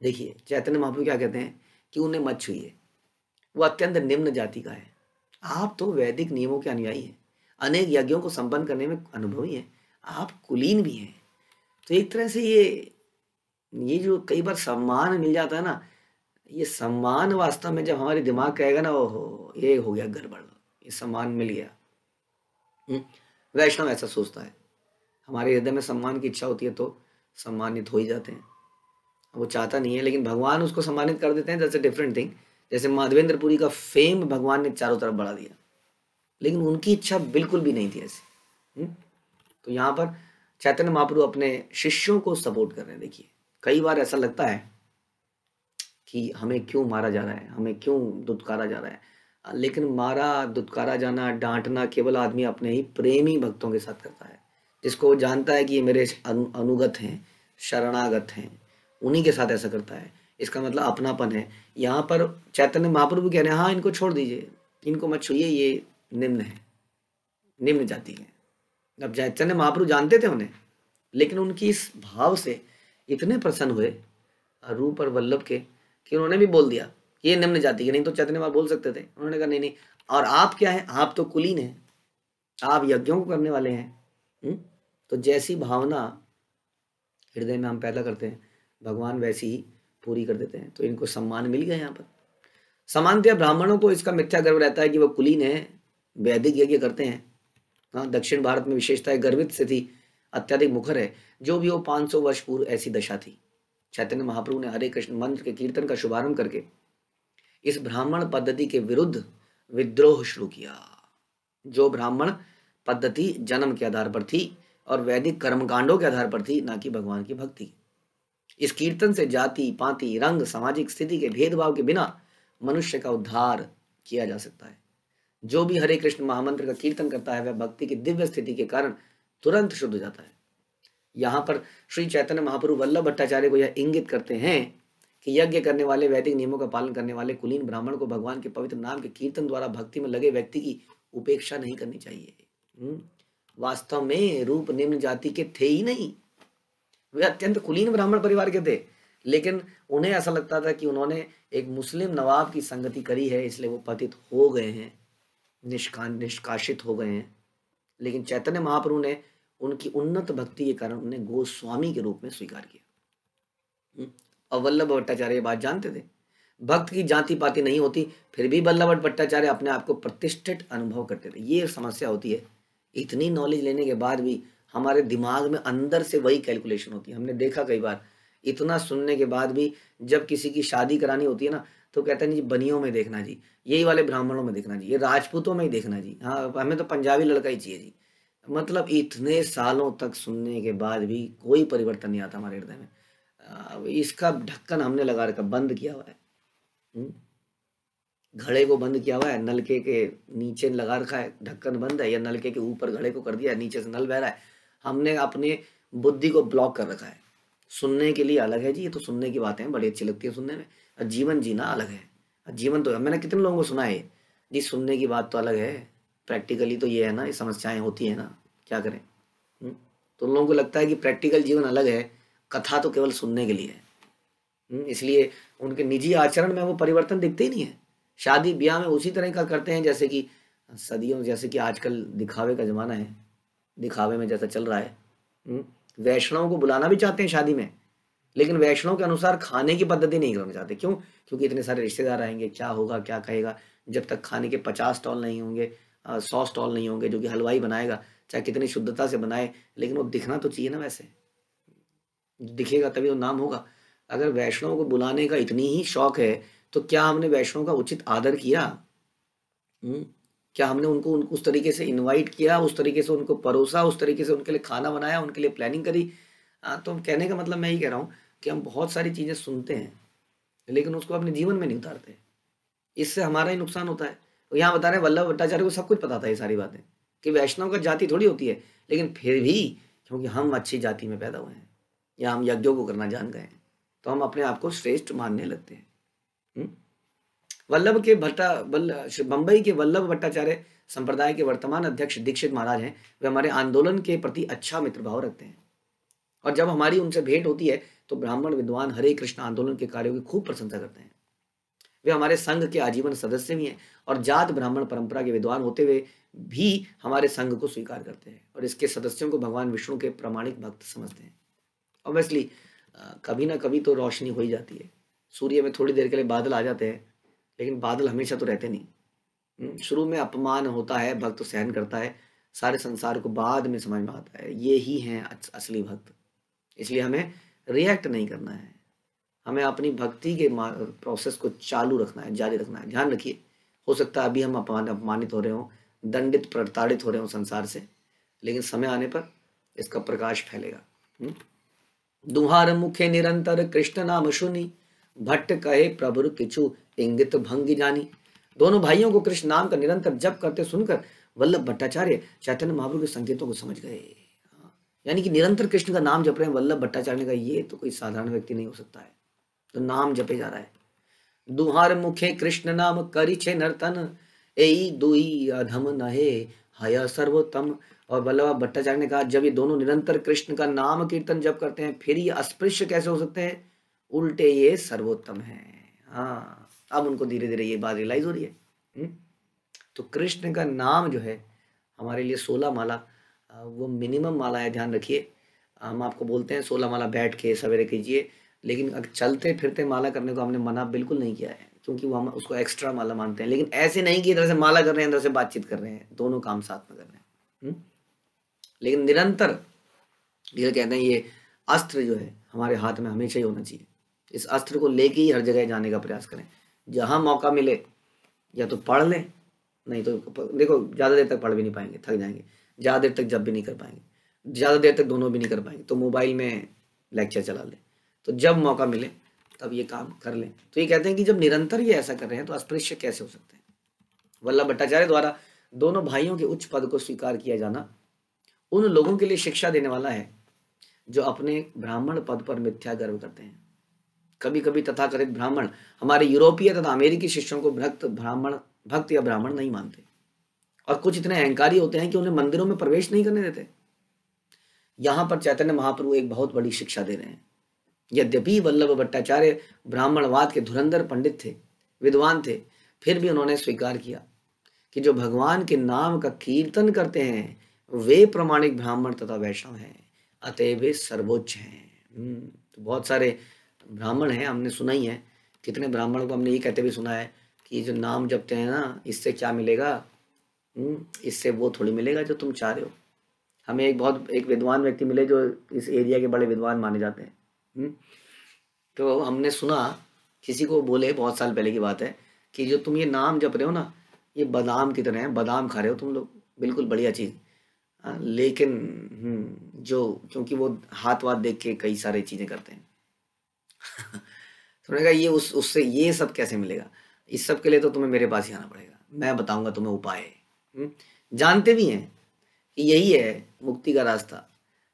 देखिए चैतन्य महाप्रभु क्या कहते हैं कि उन्हें मत छुइए वो अत्यंत निम्न जाति का है आप तो वैदिक नियमों के अनुयायी हैं अनेक यज्ञों को संपन्न करने में अनुभवी हैं आप कुलीन भी हैं तो एक तरह से ये ये जो कई बार सम्मान मिल जाता है ना ये सम्मान वास्तव में जब हमारे दिमाग कहेगा ना ओहो ये हो गया गड़बड़ ये सम्मान मिल गया हम्म, वैष्णव ऐसा सोचता है हमारे हृदय में सम्मान की इच्छा होती है तो सम्मानित हो ही जाते हैं वो चाहता नहीं है लेकिन भगवान उसको सम्मानित कर देते हैं जैसे डिफरेंट थिंग जैसे माधवेंद्रपुरी का फेम भगवान ने चारों तरफ बढ़ा दिया लेकिन उनकी इच्छा बिल्कुल भी नहीं थी ऐसी हम्म, तो यहाँ पर चैतन्य महाप्रु अपने शिष्यों को सपोर्ट कर रहे हैं देखिए कई बार ऐसा लगता है कि हमें क्यों मारा जा रहा है हमें क्यों दुदकारा जा रहा है लेकिन मारा दुदकारा जाना डांटना केवल आदमी अपने ही प्रेमी भक्तों के साथ करता है जिसको वो जानता है कि ये मेरे अनुगत हैं शरणागत हैं उन्हीं के साथ ऐसा करता है इसका मतलब अपनापन है यहाँ पर चैतन्य महाप्रभु कह रहे हैं हाँ इनको छोड़ दीजिए इनको मत छूए ये निम्न है निम्न जाति है जब जयचंद्र महाप्रभु जानते थे उन्हें लेकिन उनकी इस भाव से इतने प्रसन्न हुए रूप और वल्लभ के कि उन्होंने भी बोल दिया ये निम्न जाति के नहीं तो चैतन्य महाप्रभु बोल सकते थे उन्होंने कहा नहीं नहीं और आप क्या है आप तो कुलीन हैं आप यज्ञों को करने वाले हैं हुँ? हम्म? तो जैसी भावना हृदय में हम पैदा करते हैं भगवान वैसी ही पूरी कर देते हैं तो इनको सम्मान मिल गया यहाँ पर समानतः ब्राह्मणों को इसका मिथ्या गर्व रहता है कि वह कुलीन है वैदिक यज्ञ करते हैं हाँ दक्षिण भारत में विशेषतः गर्भित स्थिति अत्यधिक मुखर है जो भी हो 500 वर्ष पूर्व ऐसी दशा थी चैतन्य महाप्रभु ने हरे कृष्ण मंत्र के कीर्तन का शुभारंभ करके इस ब्राह्मण पद्धति के विरुद्ध विद्रोह शुरू किया जो ब्राह्मण पद्धति जन्म के आधार पर थी और वैदिक कर्मकांडों के आधार पर थी ना कि भगवान की भक्ति इस कीर्तन से जाति पाति रंग सामाजिक स्थिति के भेदभाव के बिना मनुष्य का उद्धार किया जा सकता है जो भी हरे कृष्ण महामंत्र का कीर्तन करता है वह भक्ति की दिव्य स्थिति के कारण तुरंत शुद्ध हो जाता है यहाँ पर श्री चैतन्य महापुरु वल्लभ भट्टाचार्य को यह इंगित करते हैं कि यज्ञ करने वाले वैदिक नियमों का पालन करने वाले कुलीन ब्राह्मण को भगवान के पवित्र नाम के कीर्तन द्वारा भक्ति में लगे व्यक्ति की उपेक्षा नहीं करनी चाहिए हम्म। वास्तव में रूप निम्न जाति के थे ही नहीं वे अत्यंत कुलीन ब्राह्मण परिवार के थे लेकिन उन्हें ऐसा लगता था कि उन्होंने एक मुस्लिम नवाब की संगति करी है इसलिए वो पतित हो गए हैं निष्का निष्कासित हो गए हैं लेकिन चैतन्य महाप्रभु ने उनकी उन्नत भक्ति के कारण उन्हें गोस्वामी के रूप में स्वीकार किया और हम्म, वल्लभ भट्टाचार्य बात जानते थे भक्त की जाति पाति नहीं होती फिर भी वल्लभ भट्टाचार्य अपने आप को प्रतिष्ठित अनुभव करते थे ये समस्या होती है इतनी नॉलेज लेने के बाद भी हमारे दिमाग में अंदर से वही कैलकुलेशन होती है हमने देखा कई बार इतना सुनने के बाद भी जब किसी की शादी करानी होती है ना तो कहते हैं जी बनियों में देखना जी यही वाले ब्राह्मणों में देखना जी ये राजपूतों में ही देखना जी हाँ हमें तो पंजाबी लड़का ही चाहिए जी मतलब इतने सालों तक सुनने के बाद भी कोई परिवर्तन नहीं आता हमारे हृदय में इसका ढक्कन हमने लगा रखा बंद किया हुआ है हम्म? घड़े को बंद किया हुआ है नलके के नीचे लगा रखा है ढक्कन बंद है या नलके के ऊपर घड़े को कर दिया है नीचे से नल बह रहा है हमने अपने बुद्धि को ब्लॉक कर रखा है सुनने के लिए अलग है जी ये तो सुनने की बातें बड़ी अच्छी लगती है सुनने में और जीवन जीना अलग है जीवन तो मैंने कितने लोगों को सुना है जी सुनने की बात तो अलग है प्रैक्टिकली तो ये है ना ये समस्याएं होती है ना क्या करें हम्म? तो उन लोगों को लगता है कि प्रैक्टिकल जीवन अलग है कथा तो केवल सुनने के लिए है हम्म? इसलिए उनके निजी आचरण में वो परिवर्तन दिखते ही नहीं है शादी ब्याह में उसी तरह का करते हैं जैसे कि सदियों जैसे कि आजकल दिखावे का ज़माना है दिखावे में जैसा चल रहा है हम्म? वैष्णव को बुलाना भी चाहते हैं शादी में लेकिन वैष्णव के अनुसार खाने की पद्धति नहीं करना चाहते क्यों क्योंकि इतने सारे रिश्तेदार आएंगे क्या होगा क्या कहेगा जब तक खाने के पचास स्टॉल नहीं होंगे सौ स्टॉल नहीं होंगे जो कि हलवाई बनाएगा चाहे कितनी शुद्धता से बनाए लेकिन वो दिखना तो चाहिए ना वैसे दिखेगा तभी वो तो नाम होगा अगर वैष्णव को बुलाने का इतनी ही शौक है तो क्या हमने वैष्णव का उचित आदर किया हुँ? हम्म? क्या हमने उनको उनको उस तरीके से इनवाइट किया उस तरीके से उनको परोसा उस तरीके से उनके लिए खाना बनाया उनके लिए प्लानिंग करी हाँ तो कहने का मतलब मैं ही कह रहा हूँ कि हम बहुत सारी चीज़ें सुनते हैं लेकिन उसको अपने जीवन में नहीं उतारते इससे हमारा ही नुकसान होता है यहाँ बता रहे हैं वल्लभ भट्टाचार्य को सब कुछ पता था ये सारी बातें कि वैष्णव का जाति थोड़ी होती है लेकिन फिर भी क्योंकि हम अच्छी जाति में पैदा हुए हैं या हम यज्ञों को करना जान गए हैं तो हम अपने आप को श्रेष्ठ मानने लगते हैं हम्म? वल्लभ के भट्टा वल्लभ बम्बई के वल्लभ भट्टाचार्य संप्रदाय के वर्तमान अध्यक्ष दीक्षित महाराज हैं वे हमारे आंदोलन के प्रति अच्छा मित्र भाव रखते हैं और जब हमारी उनसे भेंट होती है तो ब्राह्मण विद्वान हरे कृष्ण आंदोलन के कार्यों की खूब प्रशंसा करते हैं वे हमारे संघ के आजीवन सदस्य भी हैं और जात ब्राह्मण परंपरा के विद्वान होते हुए भी हमारे संघ को स्वीकार करते हैं और इसके सदस्यों को भगवान विष्णु के प्रमाणिक भक्त समझते हैं ऑब्वियसली कभी ना कभी तो रोशनी हो ही जाती है सूर्य में थोड़ी देर के लिए बादल आ जाते हैं लेकिन बादल हमेशा तो रहते नहीं हम्म, शुरू में अपमान होता है भक्त सहन करता है सारे संसार को बाद में समझ में आता है ये ही हैं असली भक्त इसलिए हमें रिएक्ट नहीं करना है हमें अपनी भक्ति के प्रोसेस को चालू रखना है जारी रखना है ध्यान रखिए हो सकता है अभी हम अपमान अपमानित हो रहे हों दंडित प्रताड़ित हो रहे हों संसार से लेकिन समय आने पर इसका प्रकाश फैलेगा दुहार मुखे निरंतर कृष्ण नाम सुनी भट्ट कहे प्रभु किचु इंगित भंगी जानी दोनों भाइयों को कृष्ण नाम का निरंतर जप करते सुनकर वल्लभ भट्टाचार्य चैतन्य महाप्रभु के संकेतों को समझ गए यानी कि निरंतर कृष्ण का नाम जप रहे हैं वल्लभ भट्टाचार्य का ये तो कोई साधारण व्यक्ति नहीं हो सकता है तो नाम जपे जा रहा है दुहार मुखे कृष्ण नाम करिछे नर्तन ए दुई अधम नहे हय सर्वोत्तम और वल्लभ भट्टाचार्य ने कहा जब ये दोनों निरंतर कृष्ण का नाम कीर्तन जप करते हैं फिर ये अस्पृश्य कैसे हो सकते हैं उल्टे ये सर्वोत्तम है हाँ अब उनको धीरे धीरे ये बात रियलाइज हो रही है हुँ? हम्म? तो कृष्ण का नाम जो है हमारे लिए सोलह माला वो मिनिमम माला है ध्यान रखिए हम आपको बोलते हैं सोलह माला बैठ के सवेरे कीजिए लेकिन अगर चलते फिरते माला करने को हमने मना बिल्कुल नहीं किया है क्योंकि वो हम उसको एक्स्ट्रा माला मानते हैं लेकिन ऐसे नहीं कि इधर से माला कर रहे हैं इधर से बातचीत कर रहे हैं दोनों काम साथ में कर रहे हैं हम्म? लेकिन निरंतर ये कहते हैं ये अस्त्र जो है हमारे हाथ में हमेशा ही होना चाहिए इस अस्त्र को लेके ही हर जगह जाने का प्रयास करें जहाँ मौका मिले या तो पढ़ लें नहीं तो देखो ज़्यादा देर तक पढ़ भी नहीं पाएंगे थक जाएंगे ज़्यादा देर तक जब भी नहीं कर पाएंगे ज़्यादा देर तक दोनों भी नहीं कर पाएंगे तो मोबाइल में लेक्चर चला लें तो जब मौका मिले तब ये काम कर लें तो ये कहते हैं कि जब निरंतर ये ऐसा कर रहे हैं तो अस्पृश्य कैसे हो सकते हैं वल्लभ भट्टाचार्य द्वारा दोनों भाइयों के उच्च पद को स्वीकार किया जाना उन लोगों के लिए शिक्षा देने वाला है जो अपने ब्राह्मण पद पर मिथ्या गर्व करते हैं कभी कभी तथाकथित ब्राह्मण हमारे यूरोपीय तथा अमेरिकी शिष्यों को भक्त ब्राह्मण भक्त या ब्राह्मण नहीं मानते और कुछ इतने अहंकारी होते हैं कि उन्हें मंदिरों में प्रवेश नहीं करने देते यहाँ पर चैतन्य महाप्रभु एक बहुत बड़ी शिक्षा दे रहे हैं यद्यपि वल्लभ भट्टाचार्य ब्राह्मणवाद के धुरंधर पंडित थे विद्वान थे फिर भी उन्होंने स्वीकार किया कि जो भगवान के नाम का कीर्तन करते हैं वे प्रमाणिक ब्राह्मण तथा वैष्णव हैं अतः वे सर्वोच्च हैं हम्म, तो बहुत सारे ब्राह्मण हैं हमने सुना ही है कितने ब्राह्मण को हमने ये कहते भी सुना है कि जो नाम जपते हैं ना इससे क्या मिलेगा हम्म, इससे वो थोड़ी मिलेगा जो तुम चाह रहे हो हमें एक बहुत एक विद्वान व्यक्ति मिले जो इस एरिया के बड़े विद्वान माने जाते हैं हम्म, तो हमने सुना किसी को बोले बहुत साल पहले की बात है कि जो तुम ये नाम जप रहे हो ना ये बादाम की तरह है बादाम खा रहे हो तुम लोग बिल्कुल बढ़िया चीज़ लेकिन हम्म, जो क्योंकि वो हाथ वाथ देख के कई सारे चीज़ें करते हैं तो उन्होंने कहा ये उस उससे ये सब कैसे मिलेगा इस सब के लिए तो तुम्हें मेरे पास ही आना पड़ेगा मैं बताऊंगा तुम्हें उपाय हम्म? जानते भी हैं कि यही है मुक्ति का रास्ता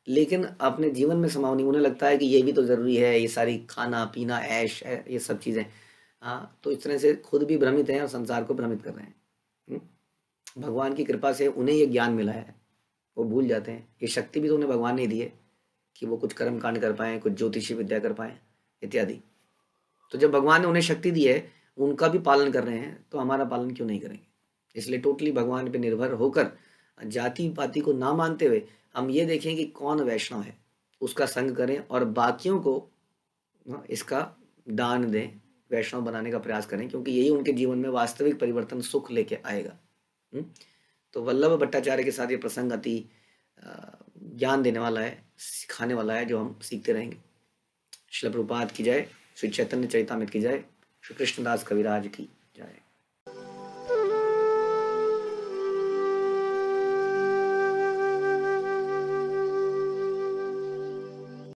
लेकिन अपने जीवन में समाव नहीं उन्हें लगता है कि ये भी तो ज़रूरी है ये सारी खाना पीना ऐश है ये सब चीज़ें हाँ तो इस तरह से खुद भी भ्रमित हैं और संसार को भ्रमित कर रहे हैं हम्म? भगवान की कृपा से उन्हें ये ज्ञान मिला है वो भूल जाते हैं ये शक्ति भी तो उन्हें भगवान ने दी है कि वो कुछ कर्म कांड कर पाएँ कुछ ज्योतिषी विद्या कर पाएँ इत्यादि तो जब भगवान ने उन्हें शक्ति दी है उनका भी पालन कर रहे हैं तो हमारा पालन क्यों नहीं करेंगे इसलिए टोटली भगवान पे निर्भर होकर जाति पाति को ना मानते हुए हम ये देखें कि कौन वैष्णव है उसका संग करें और बाकियों को इसका दान दें वैष्णव बनाने का प्रयास करें क्योंकि यही उनके जीवन में वास्तविक परिवर्तन सुख लेके आएगा हम्म? तो वल्लभ भट्टाचार्य के साथ ये प्रसंग अति ज्ञान देने वाला है सिखाने वाला है जो हम सीखते रहेंगे शिल रूपात की जाए श्री चैतन्य चरितामित की जाए श्री कृष्णदास कविराज की